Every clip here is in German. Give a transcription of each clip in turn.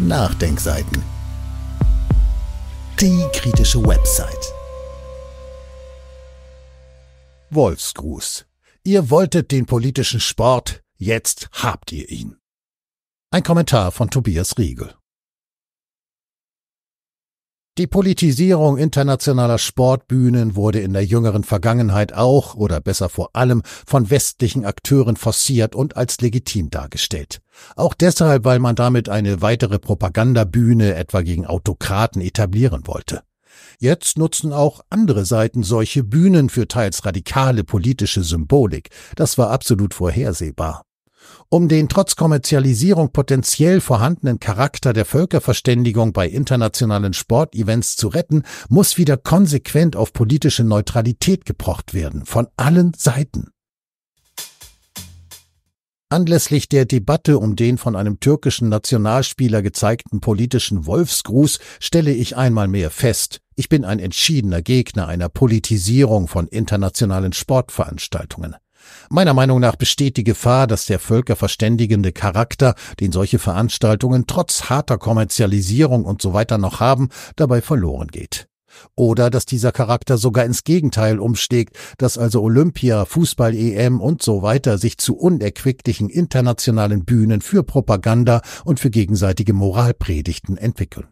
Nachdenkseiten. Die kritische Website. Wolfsgruß. Ihr wolltet den politischen Sport, jetzt habt ihr ihn. Ein Kommentar von Tobias Riegel. Die Politisierung internationaler Sportbühnen wurde in der jüngeren Vergangenheit auch oder besser vor allem von westlichen Akteuren forciert und als legitim dargestellt. Auch deshalb, weil man damit eine weitere Propagandabühne etwa gegen Autokraten etablieren wollte. Jetzt nutzen auch andere Seiten solche Bühnen für teils radikale politische Symbolik. Das war absolut vorhersehbar. Um den trotz Kommerzialisierung potenziell vorhandenen Charakter der Völkerverständigung bei internationalen Sportevents zu retten, muss wieder konsequent auf politische Neutralität gepocht werden, von allen Seiten. Anlässlich der Debatte um den von einem türkischen Nationalspieler gezeigten politischen Wolfsgruß stelle ich einmal mehr fest, ich bin ein entschiedener Gegner einer Politisierung von internationalen Sportveranstaltungen. Meiner Meinung nach besteht die Gefahr, dass der völkerverständigende Charakter, den solche Veranstaltungen trotz harter Kommerzialisierung und so weiter noch haben, dabei verloren geht. Oder dass dieser Charakter sogar ins Gegenteil umschlägt, dass also Olympia, Fußball-EM und so weiter sich zu unerquicklichen internationalen Bühnen für Propaganda und für gegenseitige Moralpredigten entwickeln.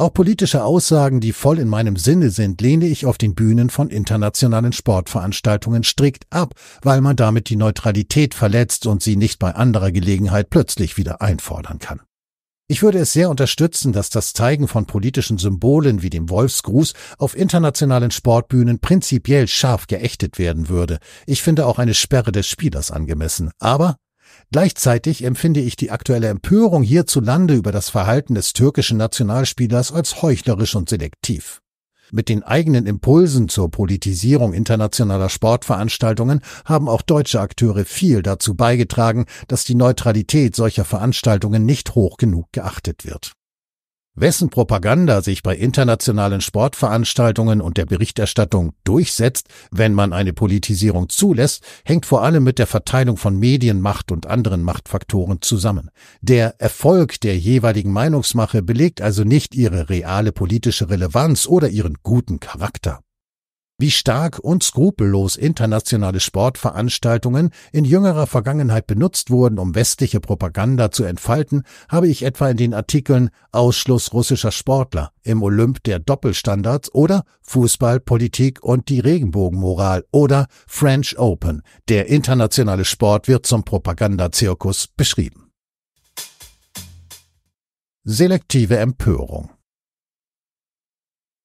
Auch politische Aussagen, die voll in meinem Sinne sind, lehne ich auf den Bühnen von internationalen Sportveranstaltungen strikt ab, weil man damit die Neutralität verletzt und sie nicht bei anderer Gelegenheit plötzlich wieder einfordern kann. Ich würde es sehr unterstützen, dass das Zeigen von politischen Symbolen wie dem Wolfsgruß auf internationalen Sportbühnen prinzipiell scharf geächtet werden würde. Ich finde auch eine Sperre des Spielers angemessen. Aber Gleichzeitig empfinde ich die aktuelle Empörung hierzulande über das Verhalten des türkischen Nationalspielers als heuchlerisch und selektiv. Mit den eigenen Impulsen zur Politisierung internationaler Sportveranstaltungen haben auch deutsche Akteure viel dazu beigetragen, dass die Neutralität solcher Veranstaltungen nicht hoch genug geachtet wird. Wessen Propaganda sich bei internationalen Sportveranstaltungen und der Berichterstattung durchsetzt, wenn man eine Politisierung zulässt, hängt vor allem mit der Verteilung von Medienmacht und anderen Machtfaktoren zusammen. Der Erfolg der jeweiligen Meinungsmache belegt also nicht ihre reale politische Relevanz oder ihren guten Charakter wie stark und skrupellos internationale Sportveranstaltungen in jüngerer Vergangenheit benutzt wurden, um westliche Propaganda zu entfalten, habe ich etwa in den Artikeln Ausschluss russischer Sportler im Olymp der Doppelstandards oder Fußball, Politik und die Regenbogenmoral oder French Open, der internationale Sport wird zum Propagandazirkus beschrieben. Selektive Empörung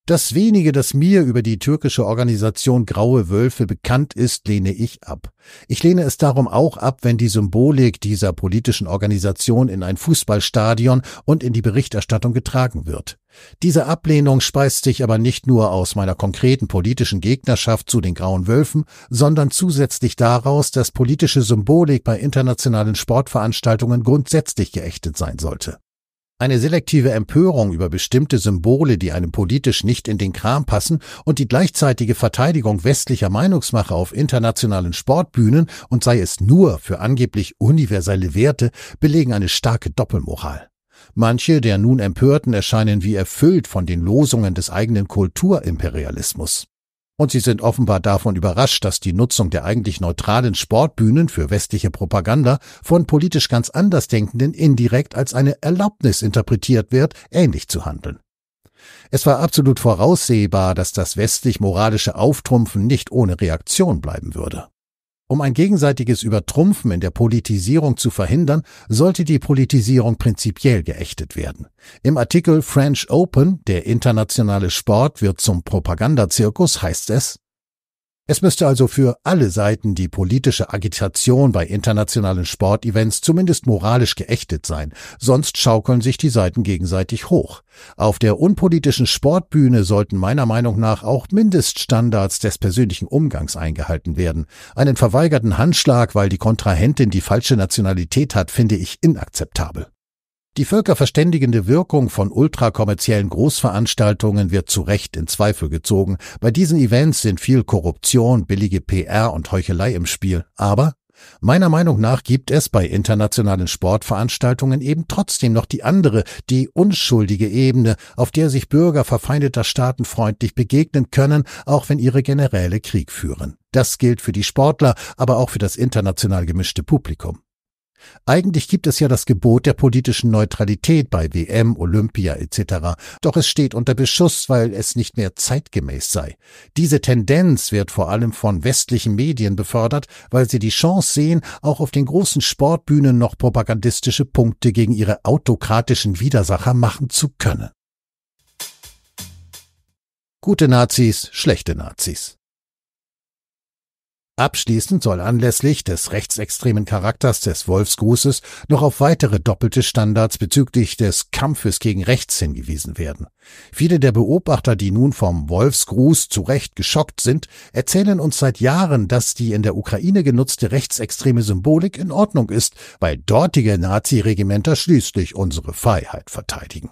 das wenige, das mir über die türkische Organisation Graue Wölfe bekannt ist, lehne ich ab. Ich lehne es darum auch ab, wenn die Symbolik dieser politischen Organisation in ein Fußballstadion und in die Berichterstattung getragen wird. Diese Ablehnung speist sich aber nicht nur aus meiner konkreten politischen Gegnerschaft zu den Grauen Wölfen, sondern zusätzlich daraus, dass politische Symbolik bei internationalen Sportveranstaltungen grundsätzlich geächtet sein sollte. Eine selektive Empörung über bestimmte Symbole, die einem politisch nicht in den Kram passen, und die gleichzeitige Verteidigung westlicher Meinungsmache auf internationalen Sportbühnen und sei es nur für angeblich universelle Werte, belegen eine starke Doppelmoral. Manche der nun Empörten erscheinen wie erfüllt von den Losungen des eigenen Kulturimperialismus und sie sind offenbar davon überrascht, dass die Nutzung der eigentlich neutralen Sportbühnen für westliche Propaganda von politisch ganz Andersdenkenden indirekt als eine Erlaubnis interpretiert wird, ähnlich zu handeln. Es war absolut voraussehbar, dass das westlich-moralische Auftrumpfen nicht ohne Reaktion bleiben würde. Um ein gegenseitiges Übertrumpfen in der Politisierung zu verhindern, sollte die Politisierung prinzipiell geächtet werden. Im Artikel French Open, der internationale Sport wird zum Propagandazirkus, heißt es, es müsste also für alle Seiten die politische Agitation bei internationalen Sportevents zumindest moralisch geächtet sein, sonst schaukeln sich die Seiten gegenseitig hoch. Auf der unpolitischen Sportbühne sollten meiner Meinung nach auch Mindeststandards des persönlichen Umgangs eingehalten werden. Einen verweigerten Handschlag, weil die Kontrahentin die falsche Nationalität hat, finde ich inakzeptabel. Die völkerverständigende Wirkung von ultrakommerziellen Großveranstaltungen wird zu Recht in Zweifel gezogen. Bei diesen Events sind viel Korruption, billige PR und Heuchelei im Spiel. Aber meiner Meinung nach gibt es bei internationalen Sportveranstaltungen eben trotzdem noch die andere, die unschuldige Ebene, auf der sich Bürger verfeindeter Staaten freundlich begegnen können, auch wenn ihre Generäle Krieg führen. Das gilt für die Sportler, aber auch für das international gemischte Publikum. Eigentlich gibt es ja das Gebot der politischen Neutralität bei WM, Olympia etc., doch es steht unter Beschuss, weil es nicht mehr zeitgemäß sei. Diese Tendenz wird vor allem von westlichen Medien befördert, weil sie die Chance sehen, auch auf den großen Sportbühnen noch propagandistische Punkte gegen ihre autokratischen Widersacher machen zu können. Gute Nazis, schlechte Nazis. Abschließend soll anlässlich des rechtsextremen Charakters des Wolfsgrußes noch auf weitere doppelte Standards bezüglich des Kampfes gegen rechts hingewiesen werden. Viele der Beobachter, die nun vom Wolfsgruß zu Recht geschockt sind, erzählen uns seit Jahren, dass die in der Ukraine genutzte rechtsextreme Symbolik in Ordnung ist, weil dortige Naziregimenter schließlich unsere Freiheit verteidigen.